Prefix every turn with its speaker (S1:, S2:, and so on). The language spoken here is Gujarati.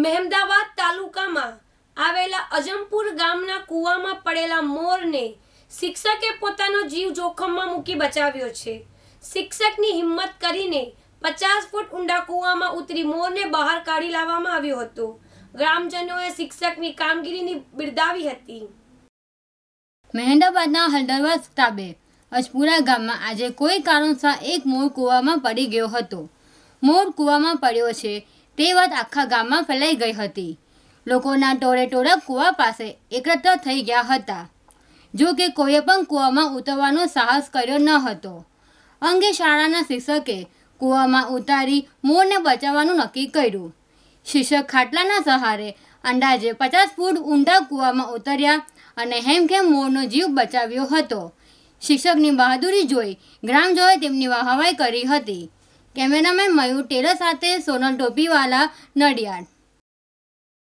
S1: મહેમદાવાદ તાલુકામાં આવેલા અજમપુર ગામના કૂવામાં પડેલા મોરને શિક્ષકે પોતાનો જીવ જોખમમાં મૂકી બચાવ્યો છે શિક્ષકની હિંમત કરીને પચાસ ફૂટ ઊંડા કૂવામાં ઉતરી મોરને બહાર કાઢી લાવવામાં આવ્યો હતો ગ્રામજનોએ શિક્ષકની કામગીરીની બિરદાવી હતી
S2: મહેમદાબાદના હલદરવા તાબે અજપુરા ગામમાં આજે કોઈ કારણસર એક મોર કૂવામાં પડી ગયો હતો મોર કૂવામાં પડ્યો છે તે વાત આખા ગામમાં ફેલાઈ ગઈ હતી લોકોના ટોળે ટોળા કૂવા પાસે એકત્ર થઈ ગયા હતા જો કે કોઈએ પણ કૂવામાં ઉતરવાનો સાહસ કર્યો ન હતો અંગે શાળાના શિક્ષકે કૂવામાં ઉતારી મોરને બચાવવાનું નક્કી કર્યું શિક્ષક ખાટલાના સહારે અંદાજે પચાસ ફૂટ ઊંડા કૂવામાં ઉતર્યા અને હેમખેમ મોરનો જીવ બચાવ્યો હતો શિક્ષકની બહાદુરી જોઈ ગ્રામજોએ તેમની
S3: વાહવાઈ કરી હતી કેમેરામેન મયુર ટેલર સાથે સોનલ ટોપીવાલા નડિયાડ